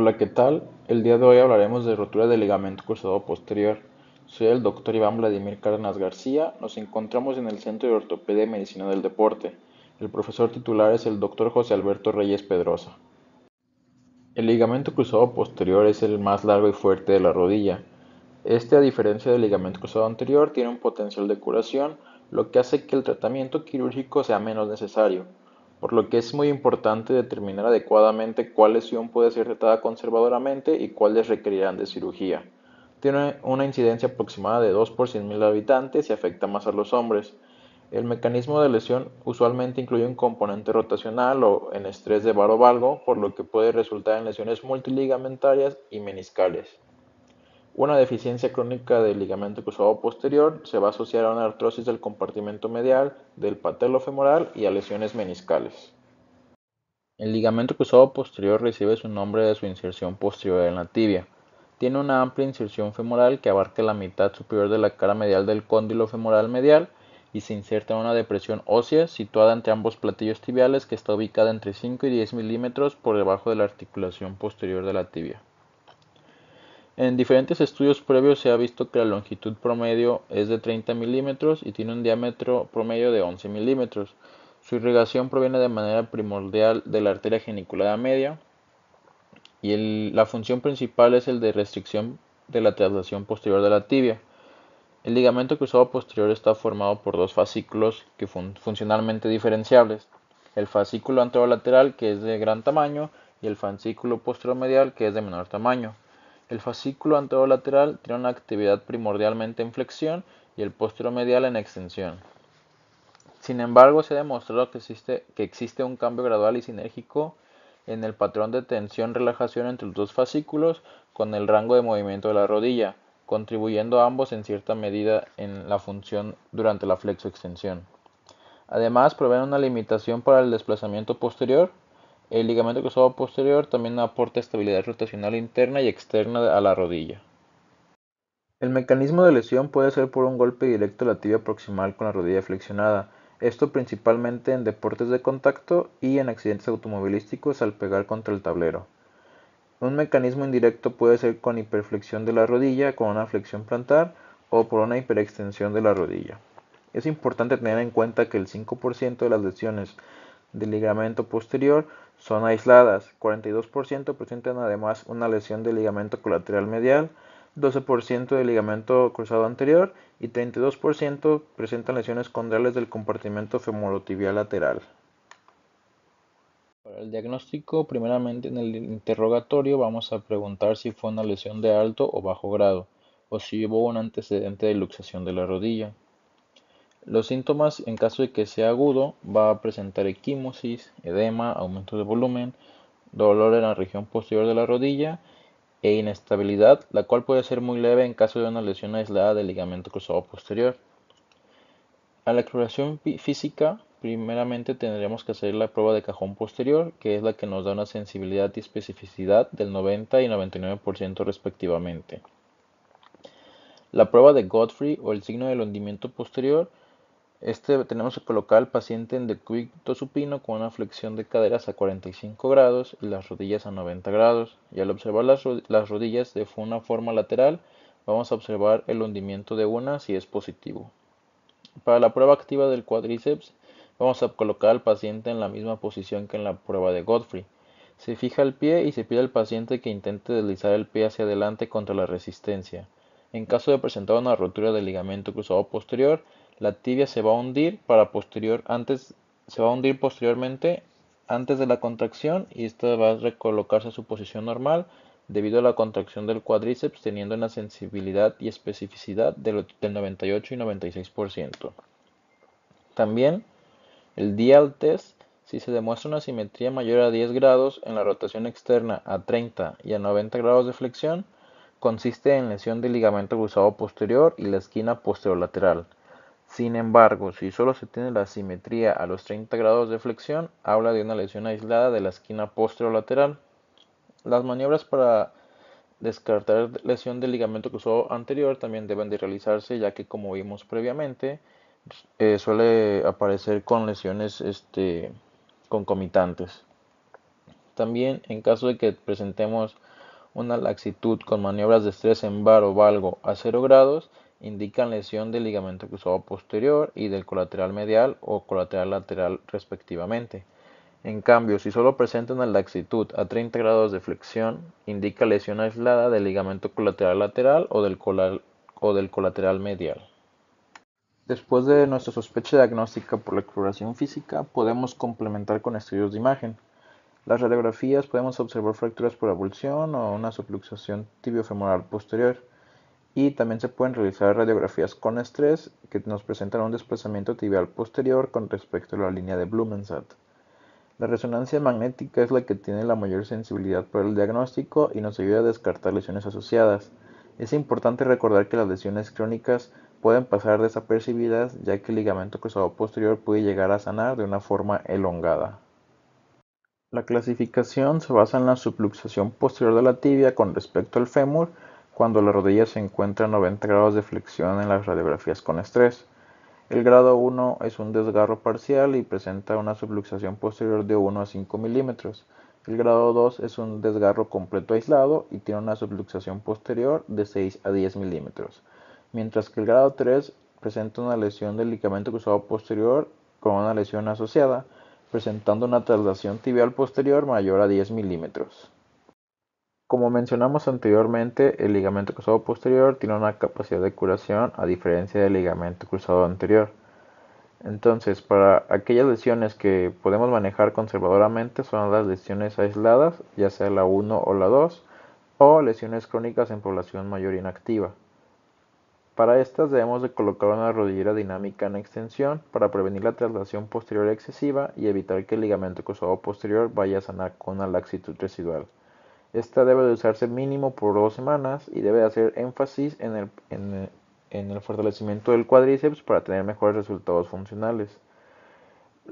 Hola, ¿qué tal? El día de hoy hablaremos de rotura del ligamento cruzado posterior. Soy el doctor Iván Vladimir Cárdenas García. Nos encontramos en el Centro de Ortopedia y Medicina del Deporte. El profesor titular es el doctor José Alberto Reyes Pedrosa. El ligamento cruzado posterior es el más largo y fuerte de la rodilla. Este, a diferencia del ligamento cruzado anterior, tiene un potencial de curación, lo que hace que el tratamiento quirúrgico sea menos necesario por lo que es muy importante determinar adecuadamente cuál lesión puede ser tratada conservadoramente y cuáles requerirán de cirugía. Tiene una incidencia aproximada de 2 por 100.000 habitantes y afecta más a los hombres. El mecanismo de lesión usualmente incluye un componente rotacional o en estrés de valgo, por lo que puede resultar en lesiones multiligamentarias y meniscales. Una deficiencia crónica del ligamento cruzado posterior se va a asociar a una artrosis del compartimento medial, del femoral y a lesiones meniscales. El ligamento cruzado posterior recibe su nombre de su inserción posterior en la tibia. Tiene una amplia inserción femoral que abarca la mitad superior de la cara medial del cóndilo femoral medial y se inserta en una depresión ósea situada entre ambos platillos tibiales que está ubicada entre 5 y 10 milímetros por debajo de la articulación posterior de la tibia. En diferentes estudios previos se ha visto que la longitud promedio es de 30 milímetros y tiene un diámetro promedio de 11 milímetros. Su irrigación proviene de manera primordial de la arteria geniculada media y la función principal es el de restricción de la traslación posterior de la tibia. El ligamento cruzado posterior está formado por dos fascículos que son funcionalmente diferenciables. El fascículo anterolateral que es de gran tamaño y el fascículo posterior medial que es de menor tamaño. El fascículo anterolateral tiene una actividad primordialmente en flexión y el posterior medial en extensión. Sin embargo, se ha demostrado que existe, que existe un cambio gradual y sinérgico en el patrón de tensión-relajación entre los dos fascículos con el rango de movimiento de la rodilla, contribuyendo ambos en cierta medida en la función durante la flexo-extensión. Además, proveen una limitación para el desplazamiento posterior, el ligamento cruzado posterior también aporta estabilidad rotacional interna y externa a la rodilla. El mecanismo de lesión puede ser por un golpe directo a la tibia proximal con la rodilla flexionada, esto principalmente en deportes de contacto y en accidentes automovilísticos al pegar contra el tablero. Un mecanismo indirecto puede ser con hiperflexión de la rodilla, con una flexión plantar o por una hiperextensión de la rodilla. Es importante tener en cuenta que el 5% de las lesiones del ligamento posterior son aisladas. 42% presentan además una lesión del ligamento colateral medial, 12% del ligamento cruzado anterior y 32% presentan lesiones condrales del compartimento femorotibial lateral. Para el diagnóstico, primeramente en el interrogatorio vamos a preguntar si fue una lesión de alto o bajo grado, o si hubo un antecedente de luxación de la rodilla. Los síntomas, en caso de que sea agudo, va a presentar equimosis, edema, aumento de volumen, dolor en la región posterior de la rodilla e inestabilidad, la cual puede ser muy leve en caso de una lesión aislada del ligamento cruzado posterior. A la exploración física, primeramente tendremos que hacer la prueba de cajón posterior, que es la que nos da una sensibilidad y especificidad del 90 y 99% respectivamente. La prueba de Godfrey o el signo del hundimiento posterior este tenemos que colocar al paciente en decúbito supino con una flexión de caderas a 45 grados y las rodillas a 90 grados. Y al observar las, rodillas de una forma lateral, vamos a observar el hundimiento de una si es positivo. Para la prueba activa del cuádriceps, vamos a colocar al paciente en la misma posición que en la prueba de Godfrey. Se fija el pie y se pide al paciente que intente deslizar el pie hacia adelante contra la resistencia. En caso de presentar una rotura del ligamento cruzado posterior, la tibia se va a hundir para posterior antes se va a hundir posteriormente antes de la contracción y esta va a recolocarse a su posición normal debido a la contracción del cuádriceps teniendo una sensibilidad y especificidad del 98 y 96%. También el dial test si se demuestra una simetría mayor a 10 grados en la rotación externa a 30 y a 90 grados de flexión, consiste en lesión del ligamento cruzado posterior y la esquina posterolateral. Sin embargo, si solo se tiene la simetría a los 30 grados de flexión, habla de una lesión aislada de la esquina posterior lateral. Las maniobras para descartar lesión del ligamento cruzado anterior también deben de realizarse, ya que como vimos previamente, eh, suele aparecer con lesiones este, concomitantes. También en caso de que presentemos una laxitud con maniobras de estrés en bar o valgo a 0 grados, indican lesión del ligamento cruzado posterior y del colateral medial o colateral lateral respectivamente. En cambio, si solo presentan la laxitud a 30 grados de flexión, indica lesión aislada del ligamento colateral lateral o del, colateral medial. Después de nuestra sospecha diagnóstica por la exploración física, podemos complementar con estudios de imagen. Las radiografías podemos observar fracturas por avulsión o una subluxación tibiofemoral posterior y también se pueden realizar radiografías con estrés que nos presentan un desplazamiento tibial posterior con respecto a la línea de Blumensat. La resonancia magnética es la que tiene la mayor sensibilidad para el diagnóstico y nos ayuda a descartar lesiones asociadas. Es importante recordar que las lesiones crónicas pueden pasar desapercibidas ya que el ligamento cruzado posterior puede llegar a sanar de una forma elongada. La clasificación se basa en la subluxación posterior de la tibia con respecto al fémur, cuando la rodilla se encuentra a 90 grados de flexión en las radiografías con estrés. El grado 1 es un desgarro parcial y presenta una subluxación posterior de 1 a 5 milímetros. El grado 2 es un desgarro completo aislado y tiene una subluxación posterior de 6 a 10 milímetros. Mientras que el grado 3 presenta una lesión del ligamento cruzado posterior con una lesión asociada, presentando una traslación tibial posterior mayor a 10 milímetros. Como mencionamos anteriormente, el ligamento cruzado posterior tiene una capacidad de curación a diferencia del ligamento cruzado anterior. Entonces, para aquellas lesiones que podemos manejar conservadoramente son las lesiones aisladas, ya sea la 1 o la 2, o lesiones crónicas en población mayor inactiva. Para estas debemos de colocar una rodillera dinámica en extensión para prevenir la traslación posterior excesiva y evitar que el ligamento cruzado posterior vaya a sanar con la laxitud residual. Esta debe de usarse mínimo por dos semanas y debe hacer énfasis en el, en el fortalecimiento del cuádriceps para tener mejores resultados funcionales.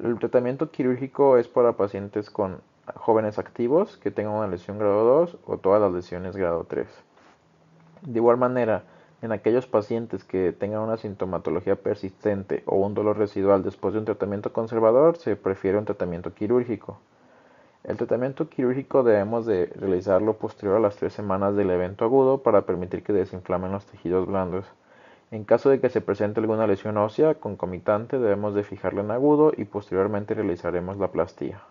El tratamiento quirúrgico es para pacientes con jóvenes activos que tengan una lesión grado 2 o todas las lesiones grado 3. De igual manera, en aquellos pacientes que tengan una sintomatología persistente o un dolor residual después de un tratamiento conservador, se prefiere un tratamiento quirúrgico. El tratamiento quirúrgico debemos de realizarlo posterior a las tres semanas del evento agudo para permitir que desinflamen los tejidos blandos. En caso de que se presente alguna lesión ósea concomitante debemos de fijarla en agudo y posteriormente realizaremos la plastía.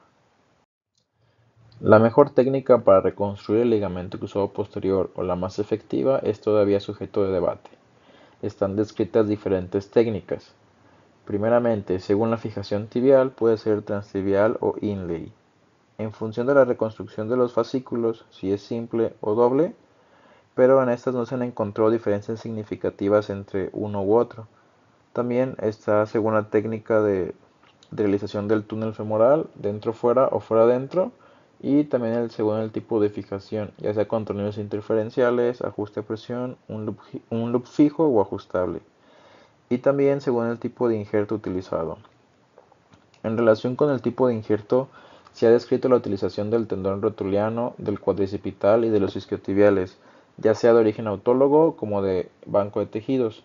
La mejor técnica para reconstruir el ligamento cruzado posterior o la más efectiva es todavía sujeto de debate. Están descritas diferentes técnicas. Primeramente, según la fijación tibial, puede ser transtibial o inlay en función de la reconstrucción de los fascículos, si es simple o doble, pero en estas no se han encontró diferencias significativas entre uno u otro. También está según la técnica de, realización del túnel femoral, dentro fuera o fuera dentro, y también según el tipo de fijación, ya sea con tornillos interferenciales, ajuste a presión, un loop, un loop fijo o ajustable, y también según el tipo de injerto utilizado. En relación con el tipo de injerto, se ha descrito la utilización del tendón rotuliano, del cuadricipital y de los isquiotibiales, ya sea de origen autólogo como de banco de tejidos.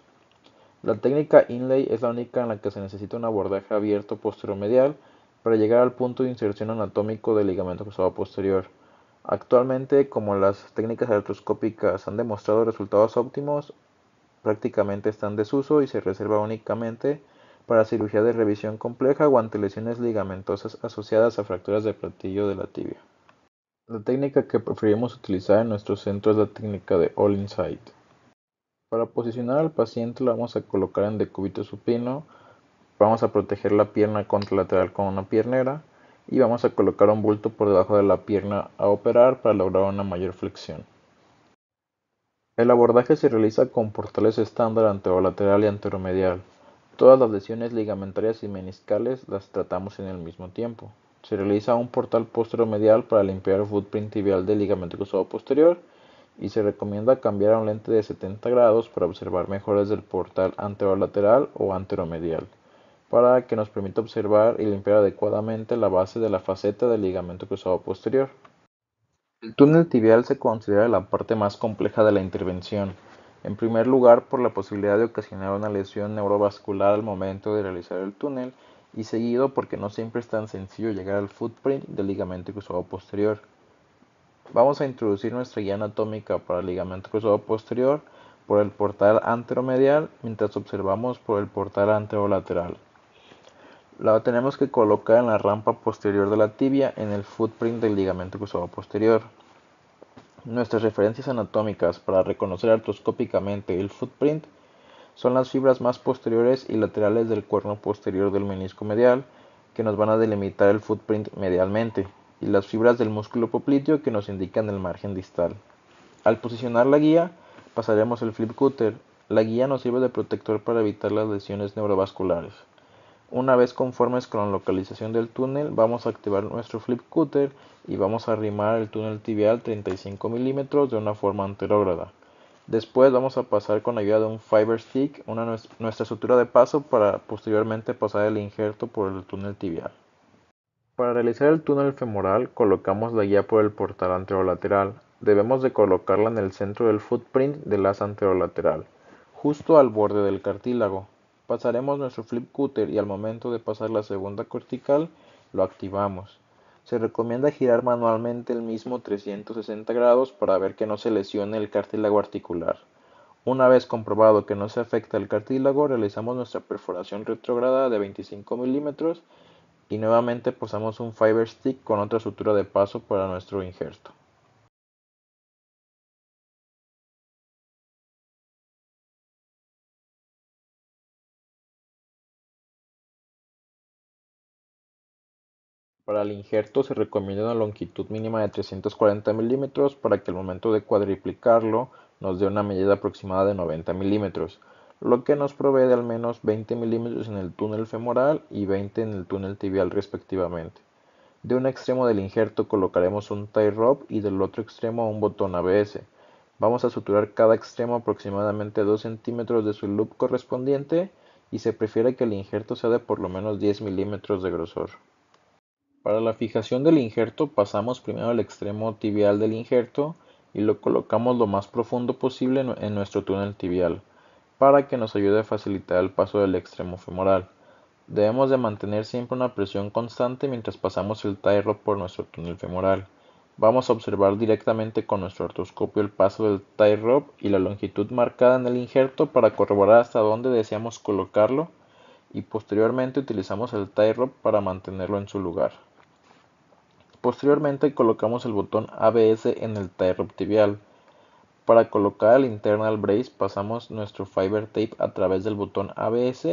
La técnica inlay es la única en la que se necesita un abordaje abierto posteromedial para llegar al punto de inserción anatómico del ligamento cruzado posterior. Actualmente, como las técnicas artroscópicas han demostrado resultados óptimos, prácticamente está en desuso y se reserva únicamente para cirugía de revisión compleja o ante lesiones ligamentosas asociadas a fracturas de platillo de la tibia. La técnica que preferimos utilizar en nuestro centro es la técnica de All Inside. Para posicionar al paciente lo vamos a colocar en decúbito supino, vamos a proteger la pierna contralateral con una piernera y vamos a colocar un bulto por debajo de la pierna a operar para lograr una mayor flexión. El abordaje se realiza con portales estándar anterolateral y anteromedial. Todas las lesiones ligamentarias y meniscales las tratamos en el mismo tiempo. Se realiza un portal posteromedial para limpiar el footprint tibial del ligamento cruzado posterior y se recomienda cambiar a un lente de 70 grados para observar mejoras del portal anterolateral o anteromedial, para que nos permita observar y limpiar adecuadamente la base de la faceta del ligamento cruzado posterior. El túnel tibial se considera la parte más compleja de la intervención en primer lugar, por la posibilidad de ocasionar una lesión neurovascular al momento de realizar el túnel y seguido porque no siempre es tan sencillo llegar al footprint del ligamento cruzado posterior. Vamos a introducir nuestra guía anatómica para el ligamento cruzado posterior por el portal anteromedial mientras observamos por el portal anterolateral. La tenemos que colocar en la rampa posterior de la tibia en el footprint del ligamento cruzado posterior. Nuestras referencias anatómicas para reconocer artroscópicamente el footprint son las fibras más posteriores y laterales del cuerno posterior del menisco medial, que nos van a delimitar el footprint medialmente, y las fibras del músculo popliteo que nos indican el margen distal. Al posicionar la guía, pasaremos el flip cutter. La guía nos sirve de protector para evitar las lesiones neurovasculares. Una vez conformes con la localización del túnel, vamos a activar nuestro flip cutter y vamos a arrimar el túnel tibial 35 mm de una forma anterógrada. Después vamos a pasar con la ayuda de un fiber stick una, nuestra sutura de paso para posteriormente pasar el injerto por el túnel tibial. Para realizar el túnel femoral colocamos la guía por el portal anterolateral. Debemos de colocarla en el centro del footprint del la anterolateral, justo al borde del cartílago. Pasaremos nuestro flip cutter y al momento de pasar la segunda cortical lo activamos. Se recomienda girar manualmente el mismo 360 grados para ver que no se lesione el cartílago articular. Una vez comprobado que no se afecta el cartílago, realizamos nuestra perforación retrograda de 25 milímetros y nuevamente posamos un fiber stick con otra sutura de paso para nuestro injerto. Para el injerto se recomienda una longitud mínima de 340 milímetros para que al momento de cuadriplicarlo nos dé una medida aproximada de 90 milímetros, lo que nos provee de al menos 20 milímetros en el túnel femoral y 20 en el túnel tibial respectivamente. De un extremo del injerto colocaremos un tie rope y del otro extremo un botón ABS. Vamos a suturar cada extremo aproximadamente 2 centímetros de su loop correspondiente y se prefiere que el injerto sea de por lo menos 10 milímetros de grosor. Para la fijación del injerto pasamos primero al extremo tibial del injerto y lo colocamos lo más profundo posible en nuestro túnel tibial para que nos ayude a facilitar el paso del extremo femoral. Debemos de mantener siempre una presión constante mientras pasamos el tairo por nuestro túnel femoral. Vamos a observar directamente con nuestro artroscopio el paso del tie rope y la longitud marcada en el injerto para corroborar hasta dónde deseamos colocarlo y posteriormente utilizamos el tie rope para mantenerlo en su lugar. Posteriormente colocamos el botón ABS en el tie tibial. Para colocar el internal brace pasamos nuestro fiber tape a través del botón ABS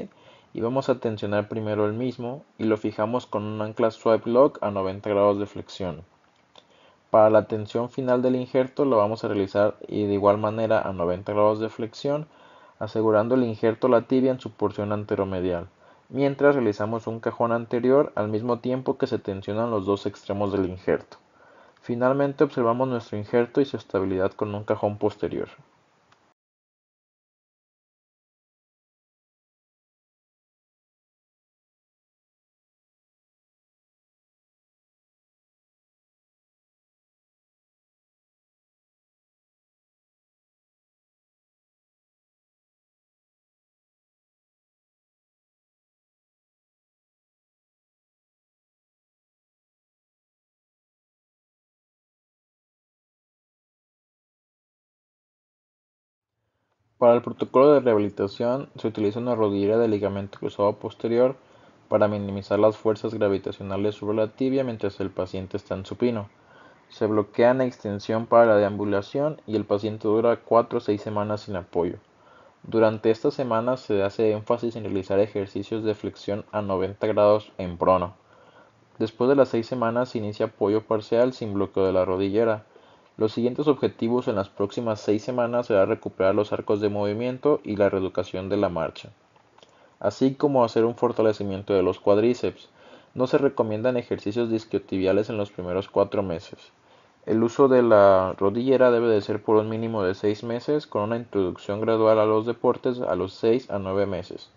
y vamos a tensionar primero el mismo y lo fijamos con un ancla swipe lock a 90 grados de flexión. Para la tensión final del injerto lo vamos a realizar de igual manera a 90 grados de flexión asegurando el injerto la tibia en su porción anteromedial mientras realizamos un cajón anterior al mismo tiempo que se tensionan los dos extremos del injerto. Finalmente observamos nuestro injerto y su estabilidad con un cajón posterior. Para el protocolo de rehabilitación se utiliza una rodillera de ligamento cruzado posterior para minimizar las fuerzas gravitacionales sobre la tibia mientras el paciente está en supino. Se bloquea la extensión para la deambulación y el paciente dura 4 o 6 semanas sin apoyo. Durante estas semanas se hace énfasis en realizar ejercicios de flexión a 90 grados en prono. Después de las 6 semanas se inicia apoyo parcial sin bloqueo de la rodillera. Los siguientes objetivos en las próximas seis semanas será recuperar los arcos de movimiento y la reeducación de la marcha, así como hacer un fortalecimiento de los cuádriceps. No se recomiendan ejercicios disquiotibiales en los primeros cuatro meses. El uso de la rodillera debe de ser por un mínimo de seis meses, con una introducción gradual a los deportes a los 6 a 9 meses,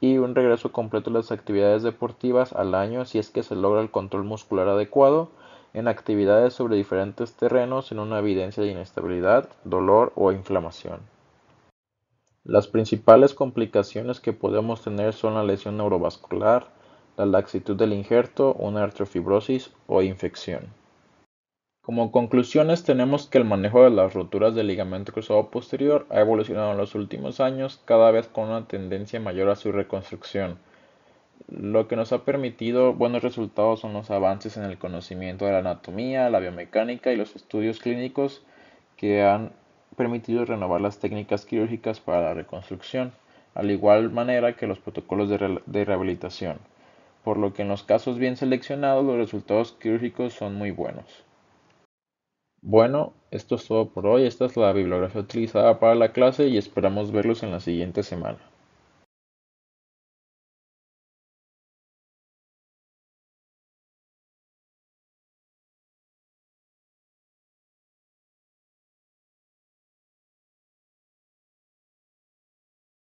y un regreso completo a las actividades deportivas al año si es que se logra el control muscular adecuado en actividades sobre diferentes terrenos en una evidencia de inestabilidad, dolor o inflamación. Las principales complicaciones que podemos tener son la lesión neurovascular, la laxitud del injerto, una artrofibrosis o infección. Como conclusiones tenemos que el manejo de las roturas del ligamento cruzado posterior ha evolucionado en los últimos años cada vez con una tendencia mayor a su reconstrucción lo que nos ha permitido buenos resultados son los avances en el conocimiento de la anatomía, la biomecánica y los estudios clínicos que han permitido renovar las técnicas quirúrgicas para la reconstrucción, al igual manera que los protocolos de, de rehabilitación, por lo que en los casos bien seleccionados los resultados quirúrgicos son muy buenos. Bueno, esto es todo por hoy. Esta es la bibliografía utilizada para la clase y esperamos verlos en la siguiente semana.